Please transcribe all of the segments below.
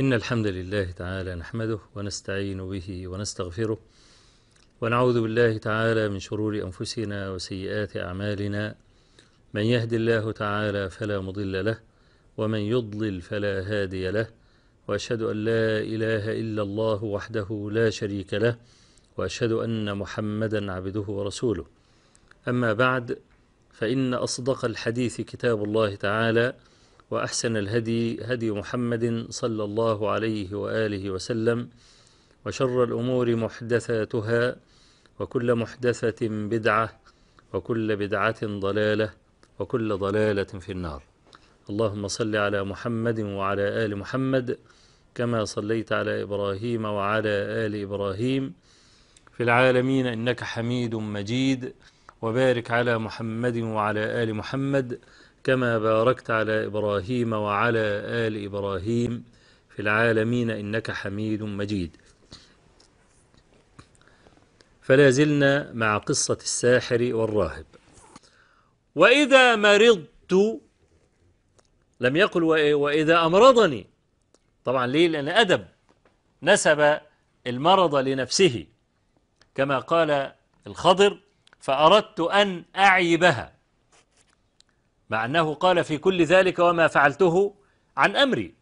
إن الحمد لله تعالى نحمده ونستعين به ونستغفره ونعوذ بالله تعالى من شرور أنفسنا وسيئات أعمالنا من يهد الله تعالى فلا مضل له ومن يضلل فلا هادي له وأشهد أن لا إله إلا الله وحده لا شريك له وأشهد أن محمدا عبده ورسوله أما بعد فإن أصدق الحديث كتاب الله تعالى وأحسن الهدي هدي محمد صلى الله عليه وآله وسلم وشر الأمور محدثاتها وكل محدثة بدعة وكل بدعة ضلالة وكل ضلالة في النار اللهم صل على محمد وعلى آل محمد كما صليت على إبراهيم وعلى آل إبراهيم في العالمين إنك حميد مجيد وبارك على محمد وعلى آل محمد كما باركت على إبراهيم وعلى آل إبراهيم في العالمين إنك حميد مجيد فلا زلنا مع قصة الساحر والراهب وإذا مرضت لم يقل وإذا أمرضني طبعا ليه لأن أدب نسب المرض لنفسه كما قال الخضر فأردت أن أعيبها مع أنه قال في كل ذلك وما فعلته عن أمري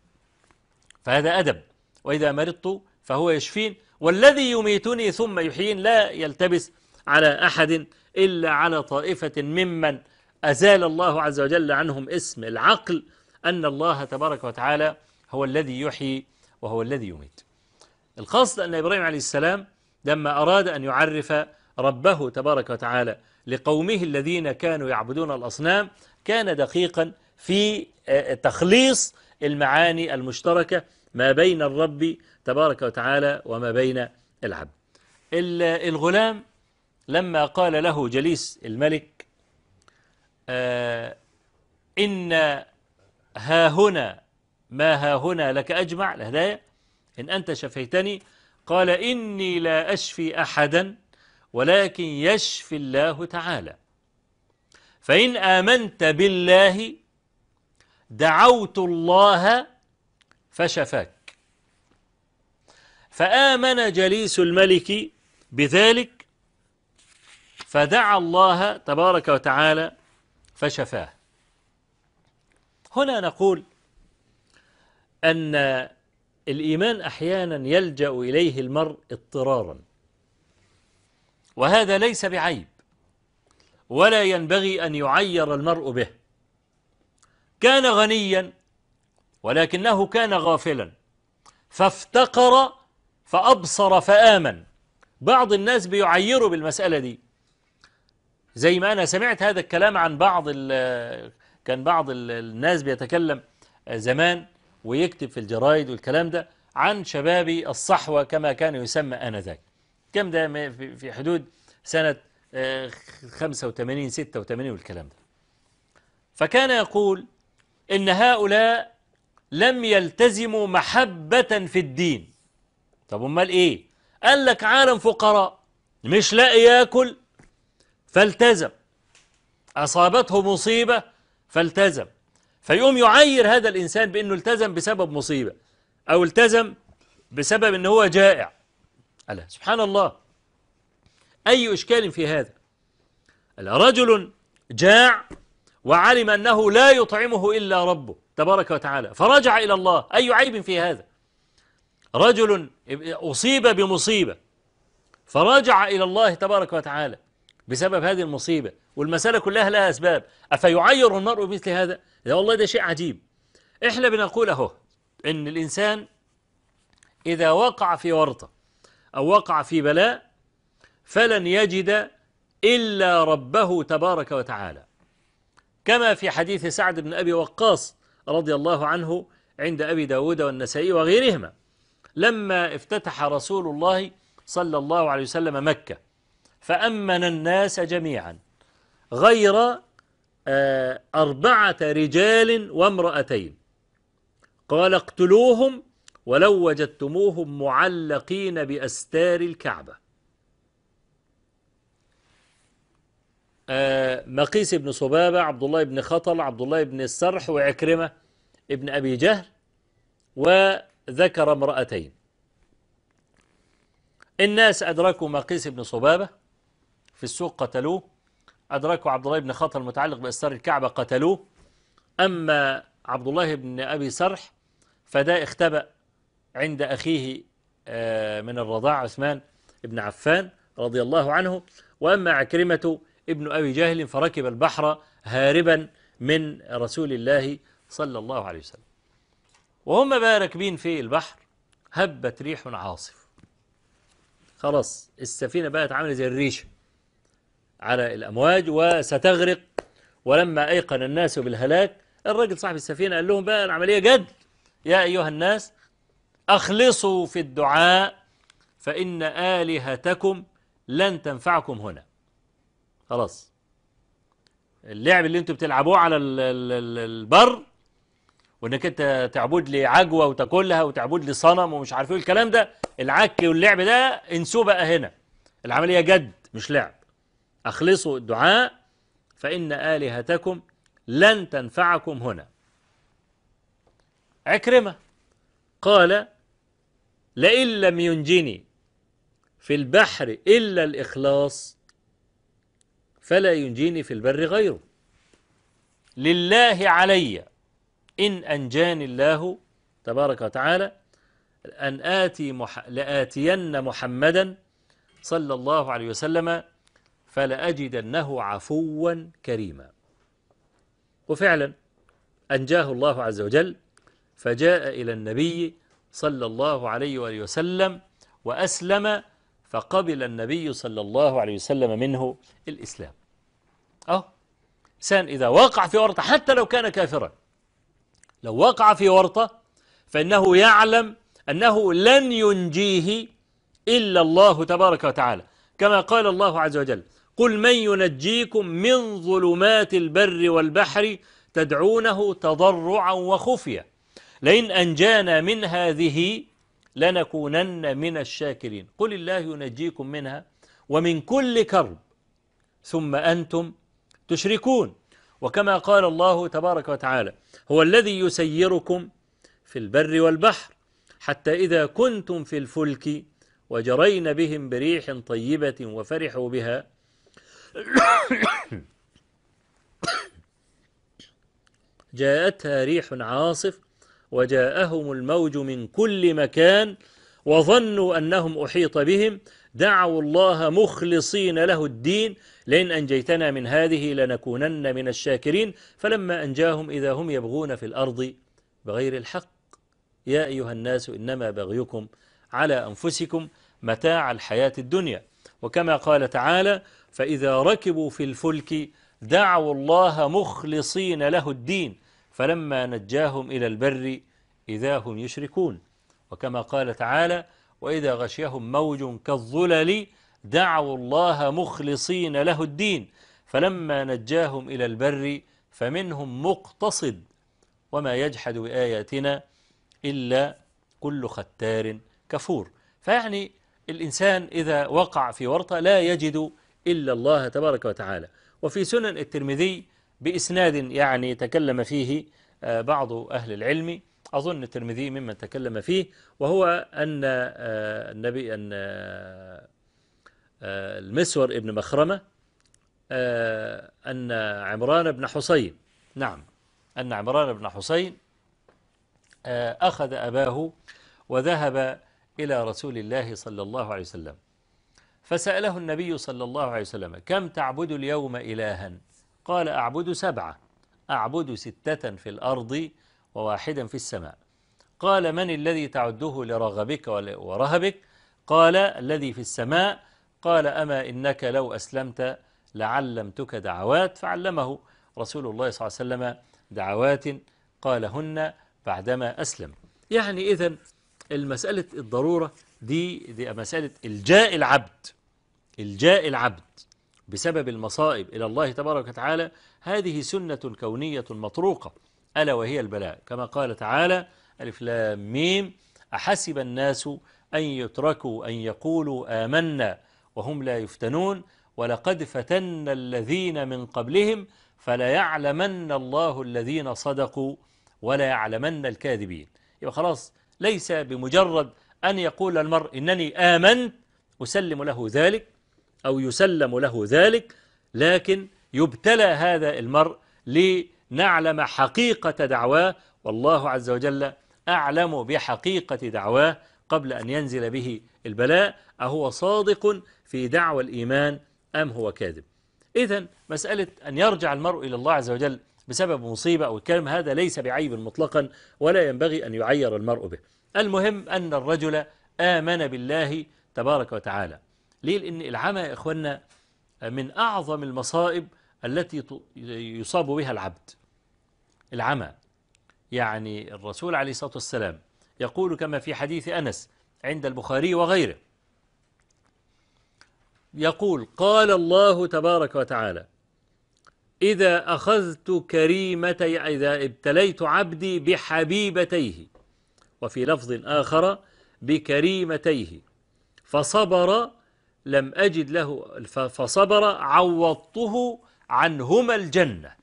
فهذا أدب وإذا مرضت فهو يشفين والذي يميتني ثم يحيين لا يلتبس على أحد إلا على طائفة ممن أزال الله عز وجل عنهم اسم العقل أن الله تبارك وتعالى هو الذي يحيي وهو الذي يميت القصد أن إبراهيم عليه السلام لما أراد أن يعرف ربه تبارك وتعالى لقومه الذين كانوا يعبدون الأصنام كان دقيقا في آه، تخليص المعاني المشتركة ما بين الرب تبارك وتعالى وما بين العبد الغلام لما قال له جليس الملك آه، إن ها هنا ما ها هنا لك أجمع الهدايا إن أنت شفيتني قال إني لا أشفي أحدا ولكن يشفي الله تعالى فإن آمنت بالله دعوت الله فشفاك فآمن جليس الملك بذلك فدعا الله تبارك وتعالى فشفاه هنا نقول أن الإيمان أحيانا يلجأ إليه المرء اضطرارا وهذا ليس بعيب ولا ينبغي أن يعير المرء به كان غنيا ولكنه كان غافلا فافتقر فأبصر فآمن بعض الناس بيعيروا بالمسألة دي زي ما أنا سمعت هذا الكلام عن بعض كان بعض الناس بيتكلم زمان ويكتب في الجرايد والكلام ده عن شباب الصحوة كما كان يسمى آنذاك كم ده في حدود سنة 85 آه، 86 والكلام ده فكان يقول إن هؤلاء لم يلتزموا محبة في الدين طب أمال إيه قال لك عالم فقراء مش لاقي ياكل فالتزم أصابته مصيبة فالتزم فيقوم يعير هذا الإنسان بأنه التزم بسبب مصيبة أو التزم بسبب ان هو جائع ألا سبحان الله أي إشكال في هذا رجل جاع وعلم أنه لا يطعمه إلا ربه تبارك وتعالى فرجع إلى الله أي عيب في هذا رجل أصيب بمصيبة فرجع إلى الله تبارك وتعالى بسبب هذه المصيبة والمسألة كلها لها أسباب أفيعير المرء بمثل هذا لا والله ده شيء عجيب إحنا بنقول أهو إن الإنسان إذا وقع في ورطة أو وقع في بلاء فلن يجد إلا ربه تبارك وتعالى كما في حديث سعد بن أبي وقاص رضي الله عنه عند أبي داود والنسائي وغيرهما لما افتتح رسول الله صلى الله عليه وسلم مكة فأمن الناس جميعا غير آه، أربعة رجال وامرأتين قال اقتلوهم ولو وجدتموهم معلقين بأستار الكعبة آه، مقيس بن صبابة عبد الله بن خطل عبد الله بن السرح وعكرمة ابن أبي جهل وذكر امرأتين الناس أدركوا مقيس بن صبابة في السوق قتلوه أدركوا عبد الله بن خطل المتعلق بإسرار الكعبة قتلوه أما عبد الله بن أبي سرح فده اختبأ عند أخيه آه، من الرضاع عثمان بن عفان رضي الله عنه وأما عكرمة ابن أبي جهل فركب البحر هاربا من رسول الله صلى الله عليه وسلم وهم بقى راكبين في البحر هبت ريح عاصف خلاص السفينة بقت عاملة زي الريشة على الأمواج وستغرق ولما أيقن الناس بالهلاك الرجل صاحب السفينة قال لهم بقى العملية جد يا أيها الناس أخلصوا في الدعاء فإن آلهتكم لن تنفعكم هنا خلاص اللعب اللي انتوا بتلعبوه على البر وانك انت تعبد لعجوه وتاكلها وتعبد لصنم ومش عارف ايه الكلام ده العك واللعب ده انسوه بقى هنا العمليه جد مش لعب اخلصوا الدعاء فان الهتكم لن تنفعكم هنا عكرمه قال لئن لم ينجني في البحر الا الاخلاص فلا ينجيني في البر غيره لله علي إن أنجاني الله تبارك وتعالى أن آتي مح... لآتين محمدا صلى الله عليه وسلم فلأجدنه عفوا كريما وفعلا أنجاه الله عز وجل فجاء إلى النبي صلى الله عليه وآله وسلم وأسلم فقبل النبي صلى الله عليه وسلم منه الإسلام أه إنسان إذا وقع في ورطة حتى لو كان كافرا لو وقع في ورطة فإنه يعلم أنه لن ينجيه إلا الله تبارك وتعالى كما قال الله عز وجل قل من ينجيكم من ظلمات البر والبحر تدعونه تضرعا وخفيا لئن أنجانا من هذه لنكونن من الشاكرين قل الله ينجيكم منها ومن كل كرب ثم أنتم تشركون وكما قال الله تبارك وتعالى هو الذي يسيركم في البر والبحر حتى إذا كنتم في الفلك وجرين بهم بريح طيبة وفرحوا بها جاءتها ريح عاصف وجاءهم الموج من كل مكان وظنوا أنهم أحيط بهم دعوا الله مخلصين له الدين لئن أنجيتنا من هذه لنكونن من الشاكرين فلما أنجاهم إذا هم يبغون في الأرض بغير الحق يا أيها الناس إنما بغيكم على أنفسكم متاع الحياة الدنيا وكما قال تعالى فإذا ركبوا في الفلك دعوا الله مخلصين له الدين فلما نجاهم إلى البر إذا هم يشركون وكما قال تعالى وإذا غشيهم موج كالظلل دعوا الله مخلصين له الدين فلما نجاهم إلى البر فمنهم مقتصد وما يجحد بآياتنا إلا كل ختار كفور فيعني الإنسان إذا وقع في ورطة لا يجد إلا الله تبارك وتعالى وفي سنن الترمذي بإسناد يعني تكلم فيه آه، بعض أهل العلم أظن الترمذي ممن تكلم فيه وهو أن آه، النبي أن آه، المسور ابن مخرمة أن عمران بن حسين نعم أن عمران بن حسين أخذ أباه وذهب إلى رسول الله صلى الله عليه وسلم فسأله النبي صلى الله عليه وسلم كم تعبد اليوم إلها قال أعبد سبعة أعبد ستة في الأرض وواحدا في السماء قال من الذي تعده لرغبك ورهبك قال الذي في السماء قال أما إنك لو أسلمت لعلمتك دعوات فعلمه رسول الله صلى الله عليه وسلم دعوات قالهن بعدما أسلم يعني إذا المسألة الضرورة دي, دي مسألة الجاء العبد الجاء العبد بسبب المصائب إلى الله تبارك وتعالى هذه سنة كونية مطروقة ألا وهي البلاء كما قال تعالى ألف لام ميم أحسب الناس أن يتركوا أن يقولوا آمنا وهم لا يفتنون ولقد فتنا الذين من قبلهم فلا يعلمن الله الذين صدقوا ولا يعلمن الكاذبين يبقى خلاص ليس بمجرد أن يقول المرء إنني آمنت أسلم له ذلك أو يسلم له ذلك لكن يبتلى هذا المرء لنعلم حقيقة دعواه والله عز وجل أعلم بحقيقة دعواه قبل أن ينزل به البلاء أهو صادق في دعوى الإيمان أم هو كاذب إذا مسألة أن يرجع المرء إلى الله عز وجل بسبب مصيبة أو الكلام هذا ليس بعيب مطلقا ولا ينبغي أن يعير المرء به المهم أن الرجل آمن بالله تبارك وتعالى ليه لأن العمى يا إخوانا آه، من أعظم المصائب التي يصاب بها العبد العمى يعني الرسول عليه الصلاة والسلام يقول كما في حديث أنس عند البخاري وغيره يقول قال الله تبارك وتعالى إذا أخذت كريمتي إذا ابتليت عبدي بحبيبتيه وفي لفظ آخر بكريمتيه فصبر لم أجد له فصبر عوضته عنهما الجنة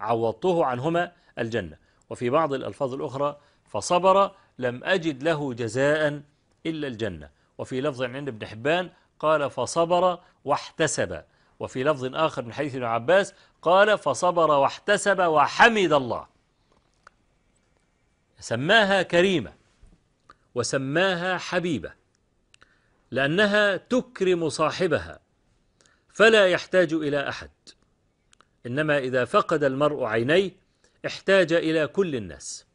عوضته عنهما الجنة وفي بعض الألفاظ الأخرى فصبر لم أجد له جزاء إلا الجنة وفي لفظ عند ابن حبان قال فصبر واحتسب وفي لفظ آخر من حديث ابن عباس قال فصبر واحتسب وحمد الله سماها كريمة وسماها حبيبة لأنها تكرم صاحبها فلا يحتاج إلى أحد إنما إذا فقد المرء عينيه احتاج إلى كل الناس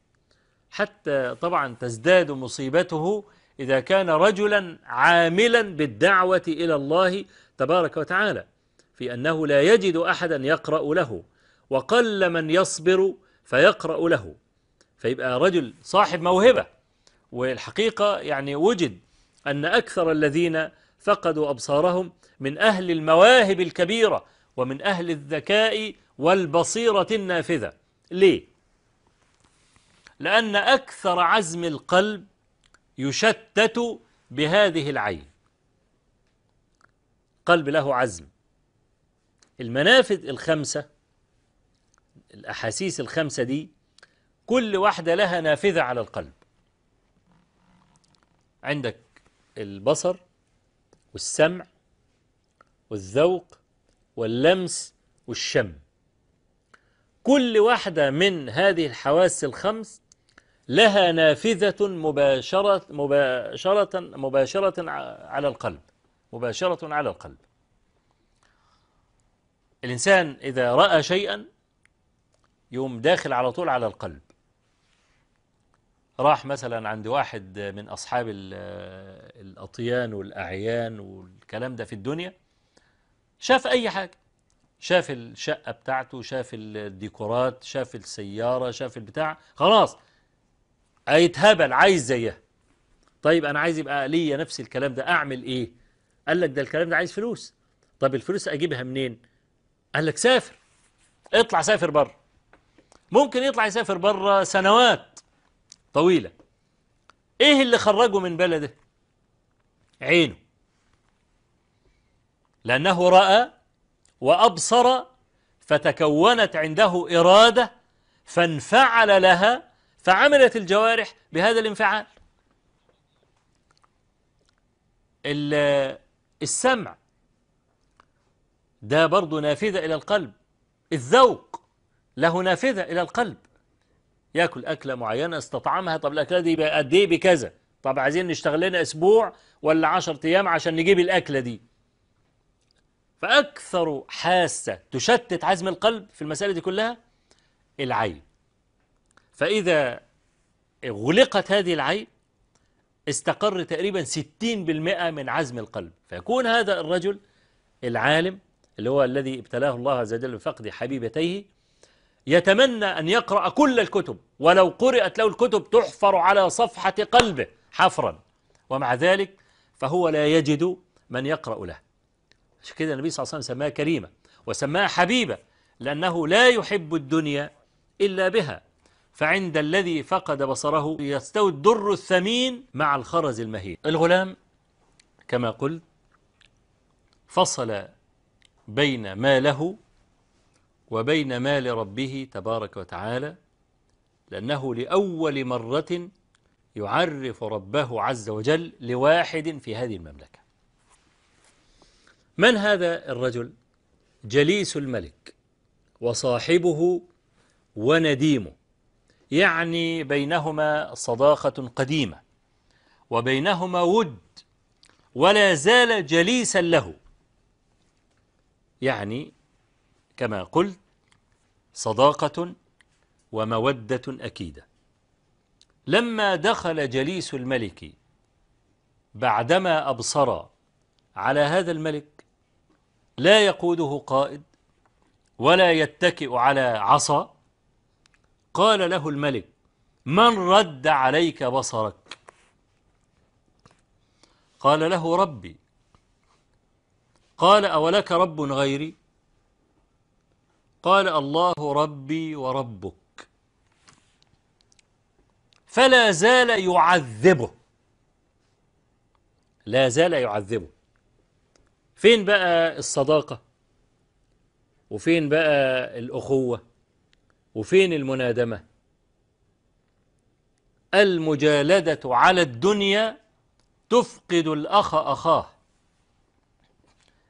حتى طبعا تزداد مصيبته إذا كان رجلا عاملا بالدعوة إلى الله تبارك وتعالى في أنه لا يجد أحدا يقرأ له وقل من يصبر فيقرأ له فيبقى رجل صاحب موهبة والحقيقة يعني وجد أن أكثر الذين فقدوا أبصارهم من أهل المواهب الكبيرة ومن أهل الذكاء والبصيرة النافذة ليه؟ لأن أكثر عزم القلب يشتت بهذه العين قلب له عزم المنافذ الخمسة الأحاسيس الخمسة دي كل واحدة لها نافذة على القلب عندك البصر والسمع والذوق واللمس والشم كل واحدة من هذه الحواس الخمس لها نافذة مباشرة مباشرة مباشرة على القلب مباشرة على القلب الإنسان إذا رأى شيئا يقوم داخل على طول على القلب راح مثلا عند واحد من أصحاب الأطيان والأعيان والكلام ده في الدنيا شاف أي حاجة شاف الشقة بتاعته شاف الديكورات شاف السيارة شاف البتاع خلاص هيتهبل عايز زيها طيب أنا عايز يبقى ليا نفس الكلام ده أعمل إيه قال لك ده الكلام ده عايز فلوس طب الفلوس أجيبها منين قال لك سافر اطلع سافر بره ممكن يطلع يسافر بره سنوات طويلة ايه اللي خرجه من بلده عينه لأنه رأى وأبصر فتكونت عنده إرادة فانفعل لها فعملت الجوارح بهذا الانفعال السمع ده برضه نافذة إلى القلب الذوق له نافذة إلى القلب ياكل أكلة معينة استطعمها طب الأكلة دي قد إيه بكذا طب عايزين نشتغل لنا أسبوع ولا 10 أيام عشان نجيب الأكلة دي فأكثر حاسة تشتت عزم القلب في المسألة دي كلها العين فإذا غلقت هذه العين استقر تقريبا 60% من عزم القلب فيكون هذا الرجل العالم اللي هو الذي ابتلاه الله عز وجل بفقد حبيبتيه يتمنى أن يقرأ كل الكتب ولو قرأت له الكتب تحفر على صفحة قلبه حفرا ومع ذلك فهو لا يجد من يقرأ له عشان كده النبي صلى الله عليه وسلم سماها كريمة وسماها حبيبة لأنه لا يحب الدنيا إلا بها فعند الذي فقد بصره يستوي الدر الثمين مع الخرز المهين الغلام كما قلت فصل بين ما له وبين مال ربه تبارك وتعالى لأنه لأول مرة يعرف ربه عز وجل لواحد في هذه المملكة من هذا الرجل؟ جليس الملك وصاحبه ونديمه يعني بينهما صداقة قديمة وبينهما ود ولا زال جليسا له يعني كما قلت صداقة ومودة أكيدة لما دخل جليس الملك بعدما أبصر على هذا الملك لا يقوده قائد ولا يتكئ على عصا قال له الملك من رد عليك بصرك قال له ربي قال أولك رب غيري قال الله ربي وربك فلا زال يعذبه لا زال يعذبه فين بقى الصداقة وفين بقى الأخوة وفين المنادمة المجالدة على الدنيا تفقد الأخ أخاه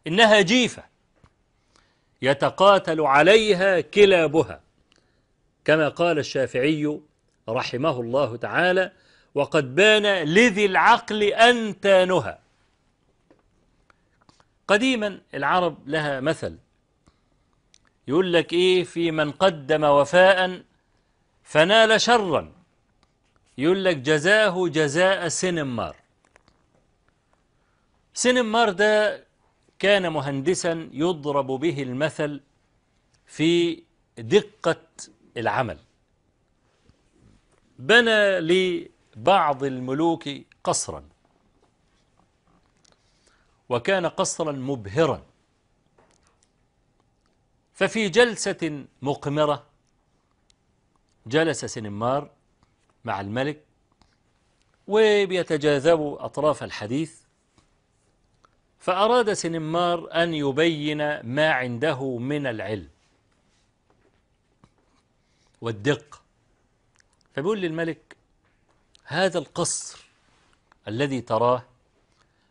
إنها جيفة يتقاتل عليها كلابها كما قال الشافعي رحمه الله تعالى وقد بان لذي العقل أنتانها قديما العرب لها مثل يقول لك إيه في من قدم وفاء فنال شرا يقول لك جزاه جزاء سينمار سينمار ده كان مهندسا يضرب به المثل في دقة العمل بنى لبعض الملوك قصرا وكان قصرا مبهرا ففي جلسة مقمرة جلس سنمار مع الملك وبيتجاذبوا أطراف الحديث فأراد سنمار أن يبين ما عنده من العلم والدقة فبيقول للملك هذا القصر الذي تراه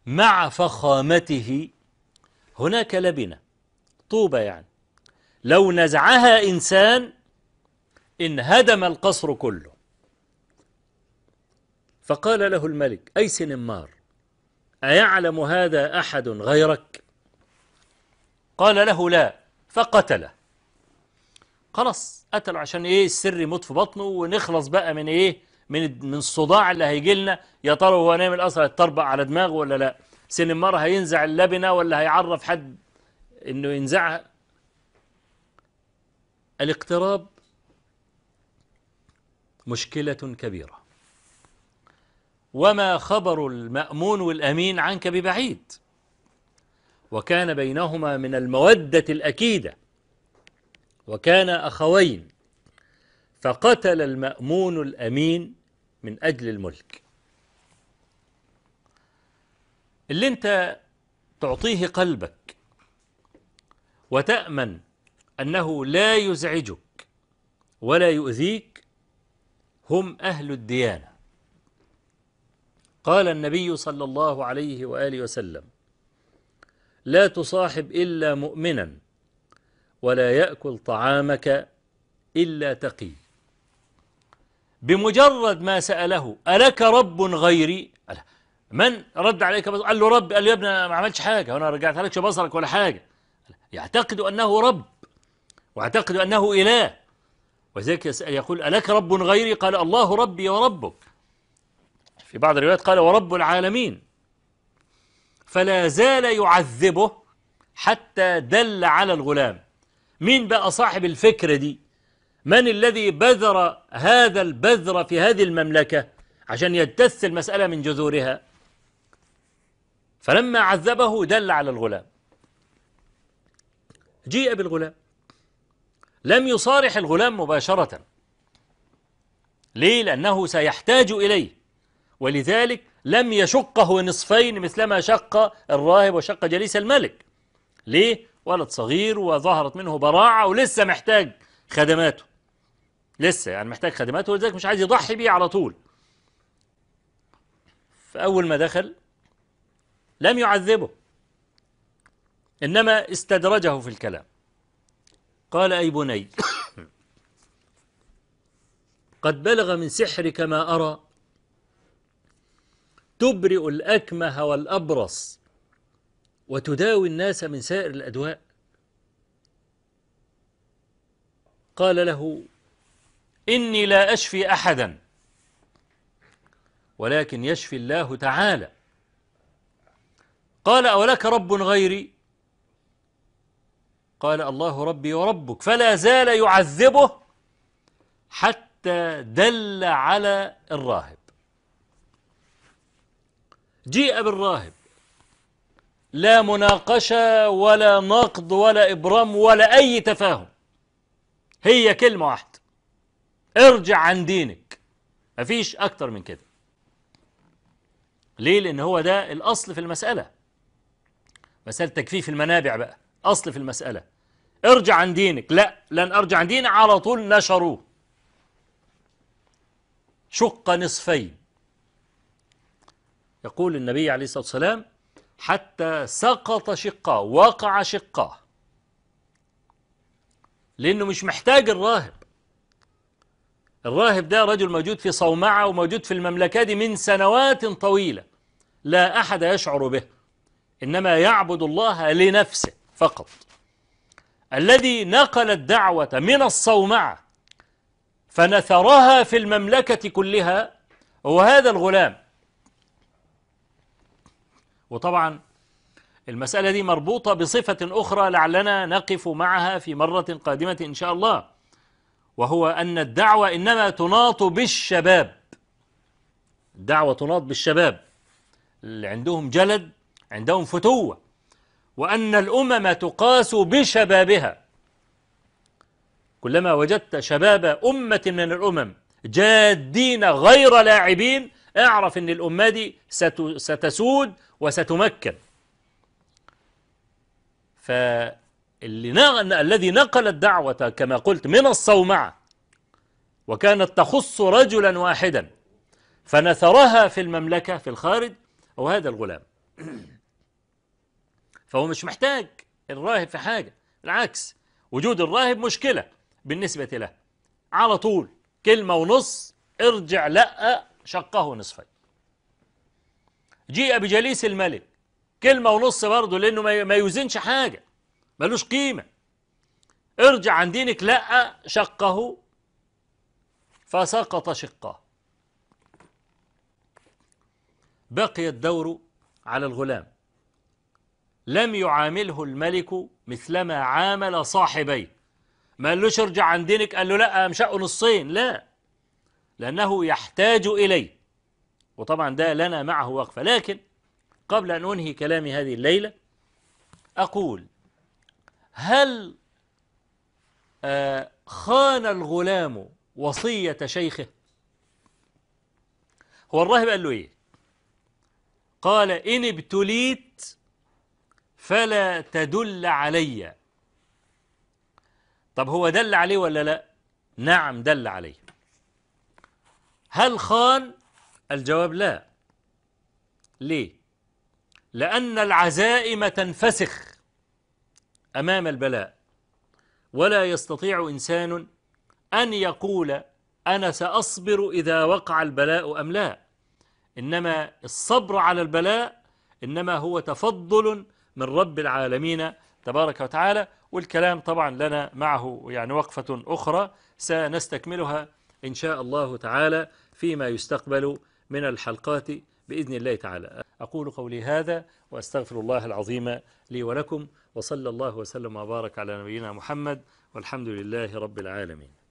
مع فخامته هناك لبنة طوبة يعني لو نزعها إنسان انهدم القصر كله فقال له الملك أي سنمار أيعلم هذا أحد غيرك قال له لا فقتله خلاص قتله عشان إيه السر يموت في بطنه ونخلص بقى من إيه من من الصداع اللي هيجي لنا يا ترى هو نايم الأصل هيتطربق على دماغه ولا لا سن المرة هينزع اللبنة ولا هيعرف حد إنه ينزعها الاقتراب مشكلة كبيرة وما خبر المأمون والأمين عنك ببعيد وكان بينهما من المودة الأكيدة وكان أخوين فقتل المأمون الأمين من أجل الملك اللي انت تعطيه قلبك وتأمن أنه لا يزعجك ولا يؤذيك هم أهل الديانة قال النبي صلى الله عليه وآله وسلم لا تصاحب إلا مؤمنا ولا يأكل طعامك إلا تقي بمجرد ما سأله ألك رب غيري من رد عليك بصر قال له رب قال له يا ابني ما عملتش حاجة أنا رجعت لكش بصرك ولا حاجة يعتقد أنه رب واعتقد أنه إله وذلك يقول ألك رب غيري قال الله ربي وربك في بعض الروايات قال ورب العالمين فلا زال يعذبه حتى دل على الغلام مين بقى صاحب الفكرة دي من الذي بذر هذا البذر في هذه المملكة عشان يجتث المسألة من جذورها فلما عذبه دل على الغلام جيء بالغلام لم يصارح الغلام مباشرة ليه لأنه سيحتاج إليه ولذلك لم يشقه نصفين مثلما شق الراهب وشق جليس الملك ليه؟ ولد صغير وظهرت منه براعة ولسه محتاج خدماته لسه يعني محتاج خدماته ولذلك مش عايز يضحي بيه على طول فأول ما دخل لم يعذبه إنما استدرجه في الكلام قال أي بني قد بلغ من سحرك ما أرى تبرئ الأكمه والأبرص وتداوي الناس من سائر الأدواء قال له إني لا أشفي أحدا ولكن يشفي الله تعالى قال أولك رب غيري قال الله ربي وربك فلا زال يعذبه حتى دل على الراهب جيء بالراهب لا مناقشة ولا نقد ولا إبرام ولا أي تفاهم هي كلمة واحدة ارجع عن دينك مفيش أكتر من كده ليه؟ لأن هو ده الأصل في المسألة مسألة تكفيف المنابع بقى أصل في المسألة ارجع عن دينك لا لن أرجع عن ديني على طول نشروه شق نصفين يقول النبي عليه الصلاة والسلام حتى سقط شقاه وقع شقاه لأنه مش محتاج الراهب الراهب ده رجل موجود في صومعة وموجود في المملكة دي من سنوات طويلة لا أحد يشعر به إنما يعبد الله لنفسه فقط الذي نقل الدعوة من الصومعة فنثرها في المملكة كلها هو هذا الغلام وطبعا المسألة دي مربوطة بصفة أخرى لعلنا نقف معها في مرة قادمة إن شاء الله وهو أن الدعوة إنما تناط بالشباب الدعوة تناط بالشباب اللي عندهم جلد عندهم فتوة وأن الأمم تقاس بشبابها كلما وجدت شباب أمة من الأمم جادين غير لاعبين اعرف ان الأمة دي ستسود وستمكن فاللي الذي نقل الدعوة كما قلت من الصومعة وكانت تخص رجلا واحدا فنثرها في المملكة في الخارج هو هذا الغلام فهو مش محتاج الراهب في حاجة بالعكس وجود الراهب مشكلة بالنسبة له على طول كلمة ونص ارجع لأ شقه نصفين جيء بجليس الملك كلمة ونص برضه لأنه ما يوزنش حاجة ملوش قيمة ارجع عن دينك لا شقه فسقط شقاه بقي الدور على الغلام لم يعامله الملك مثلما عامل صاحبيه ما قالوش ارجع عن دينك قال له لا امشقه نصين لا لأنه يحتاج إليه وطبعا ده لنا معه وقفة لكن قبل أن أنهي كلامي هذه الليلة أقول هل آه، خان الغلام وصية شيخه هو الراهب قال له إيه قال إن ابتليت فلا تدل علي طب هو دل عليه ولا لا نعم دل عليه هل خان الجواب لا ليه لأن العزائم تنفسخ أمام البلاء ولا يستطيع إنسان أن يقول أنا سأصبر إذا وقع البلاء أم لا إنما الصبر على البلاء إنما هو تفضل من رب العالمين تبارك وتعالى والكلام طبعا لنا معه يعني وقفة أخرى سنستكملها إن شاء الله تعالى فيما يستقبل من الحلقات بإذن الله تعالى أقول قولي هذا وأستغفر الله العظيم لي ولكم وصلى الله وسلم وبارك على نبينا محمد والحمد لله رب العالمين